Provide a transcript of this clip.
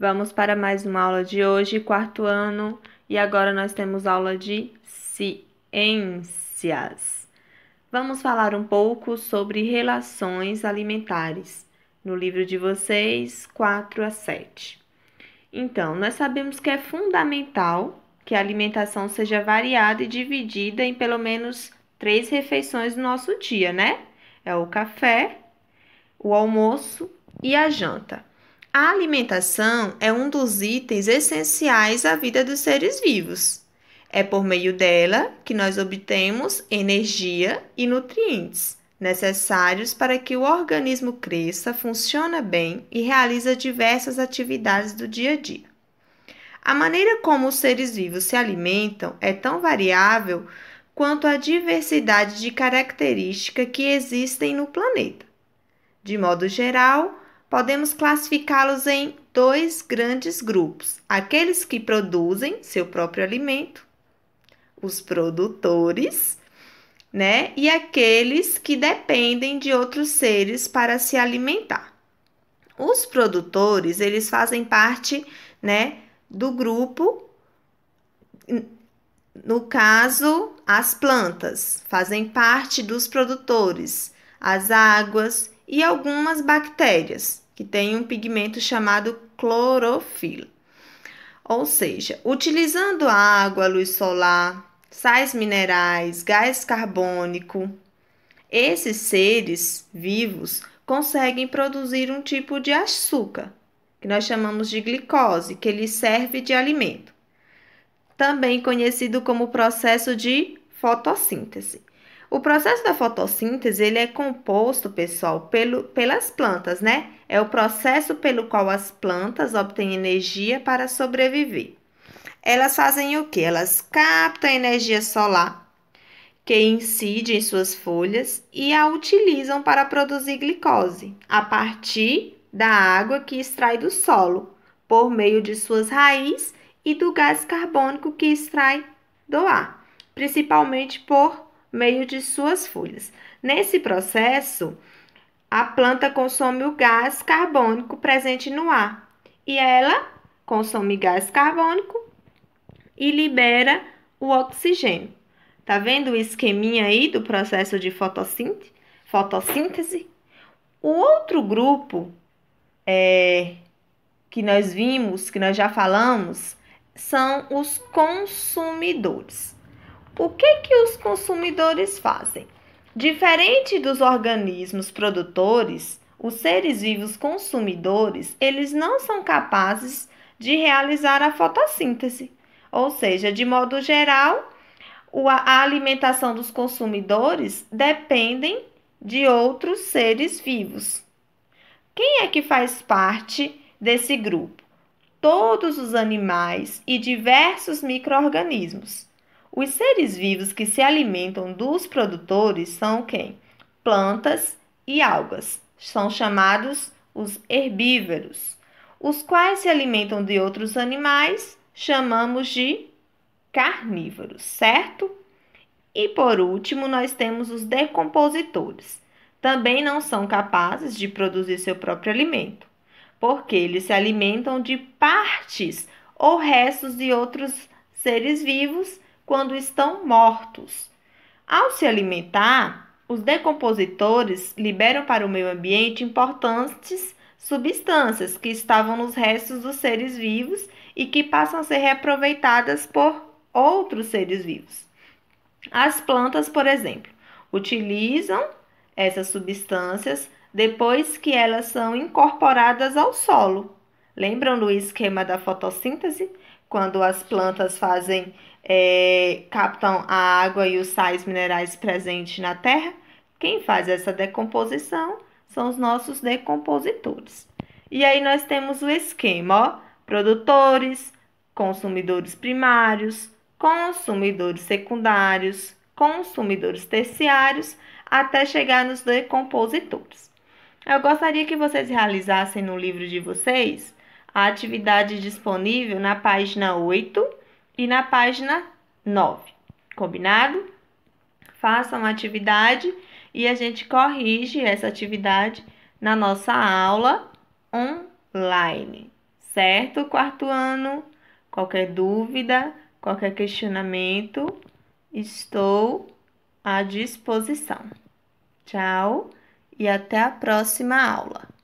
Vamos para mais uma aula de hoje, quarto ano, e agora nós temos aula de ciências. Vamos falar um pouco sobre relações alimentares no livro de vocês, 4 a 7. Então, nós sabemos que é fundamental que a alimentação seja variada e dividida em pelo menos três refeições no nosso dia, né? É o café, o almoço e a janta. A alimentação é um dos itens essenciais à vida dos seres vivos. É por meio dela que nós obtemos energia e nutrientes necessários para que o organismo cresça, funcione bem e realize diversas atividades do dia a dia. A maneira como os seres vivos se alimentam é tão variável quanto a diversidade de características que existem no planeta. De modo geral, podemos classificá-los em dois grandes grupos: aqueles que produzem seu próprio alimento, os produtores, né? E aqueles que dependem de outros seres para se alimentar. Os produtores, eles fazem parte, né, do grupo no caso, as plantas fazem parte dos produtores, as águas e algumas bactérias que tem um pigmento chamado clorofila. Ou seja, utilizando água, luz solar, sais minerais, gás carbônico, esses seres vivos conseguem produzir um tipo de açúcar, que nós chamamos de glicose, que ele serve de alimento, também conhecido como processo de fotossíntese. O processo da fotossíntese ele é composto, pessoal, pelo, pelas plantas, né? É o processo pelo qual as plantas obtêm energia para sobreviver. Elas fazem o que? Elas captam energia solar que incide em suas folhas e a utilizam para produzir glicose a partir da água que extrai do solo por meio de suas raízes e do gás carbônico que extrai do ar, principalmente por meio de suas folhas. Nesse processo, a planta consome o gás carbônico presente no ar e ela consome gás carbônico e libera o oxigênio. Tá vendo o esqueminha aí do processo de fotossíntese? fotossíntese? O outro grupo é, que nós vimos, que nós já falamos, são os consumidores. O que, que os consumidores fazem? Diferente dos organismos produtores, os seres vivos consumidores, eles não são capazes de realizar a fotossíntese. Ou seja, de modo geral, a alimentação dos consumidores dependem de outros seres vivos. Quem é que faz parte desse grupo? Todos os animais e diversos microorganismos. Os seres vivos que se alimentam dos produtores são quem? Plantas e algas. São chamados os herbívoros. Os quais se alimentam de outros animais chamamos de carnívoros, certo? E por último, nós temos os decompositores. Também não são capazes de produzir seu próprio alimento, porque eles se alimentam de partes ou restos de outros seres vivos quando estão mortos. Ao se alimentar, os decompositores liberam para o meio ambiente importantes substâncias que estavam nos restos dos seres vivos e que passam a ser reaproveitadas por outros seres vivos. As plantas, por exemplo, utilizam essas substâncias depois que elas são incorporadas ao solo. Lembram do esquema da fotossíntese? quando as plantas fazem é, captam a água e os sais minerais presentes na terra. Quem faz essa decomposição são os nossos decompositores. E aí nós temos o esquema, ó, produtores, consumidores primários, consumidores secundários, consumidores terciários, até chegar nos decompositores. Eu gostaria que vocês realizassem no livro de vocês a atividade disponível na página 8 e na página 9. Combinado? Façam a atividade e a gente corrige essa atividade na nossa aula online, certo? Quarto ano, qualquer dúvida, qualquer questionamento, estou à disposição. Tchau e até a próxima aula.